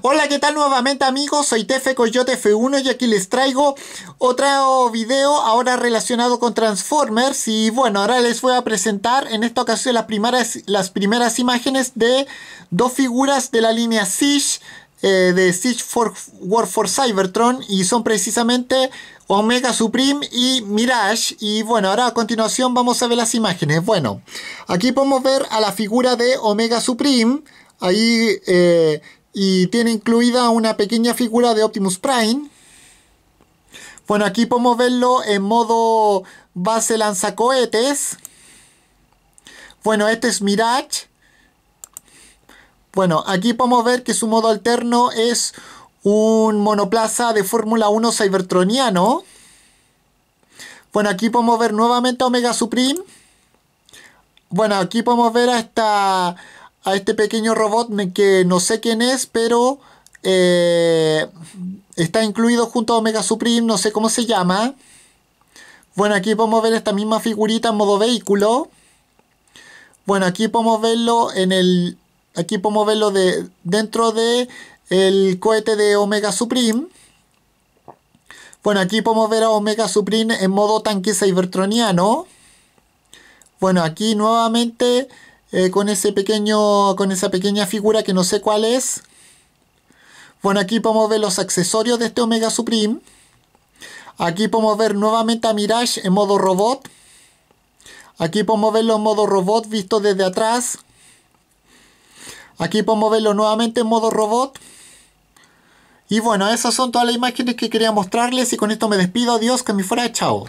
Hola, ¿qué tal nuevamente amigos? Soy Tefe Coyote F1 y aquí les traigo otro video ahora relacionado con Transformers y bueno, ahora les voy a presentar en esta ocasión las primeras, las primeras imágenes de dos figuras de la línea Siege eh, de Siege for, War for Cybertron y son precisamente Omega Supreme y Mirage y bueno, ahora a continuación vamos a ver las imágenes. Bueno, aquí podemos ver a la figura de Omega Supreme, ahí... Eh, y tiene incluida una pequeña figura de Optimus Prime. Bueno, aquí podemos verlo en modo base lanzacohetes. Bueno, este es Mirage. Bueno, aquí podemos ver que su modo alterno es un monoplaza de Fórmula 1 Cybertroniano. Bueno, aquí podemos ver nuevamente a Omega Supreme. Bueno, aquí podemos ver a esta a este pequeño robot que no sé quién es, pero eh, está incluido junto a Omega Supreme, no sé cómo se llama. Bueno, aquí podemos ver esta misma figurita en modo vehículo. Bueno, aquí podemos verlo en el. Aquí podemos verlo de, dentro de el cohete de Omega Supreme. Bueno, aquí podemos ver a Omega Supreme en modo tanque cybertroniano. Bueno, aquí nuevamente eh, con ese pequeño, con esa pequeña figura que no sé cuál es. Bueno, aquí podemos ver los accesorios de este Omega Supreme. Aquí podemos ver nuevamente a Mirage en modo robot. Aquí podemos verlo en modo robot visto desde atrás. Aquí podemos verlo nuevamente en modo robot. Y bueno, esas son todas las imágenes que quería mostrarles y con esto me despido. Adiós, que me fuera, chao.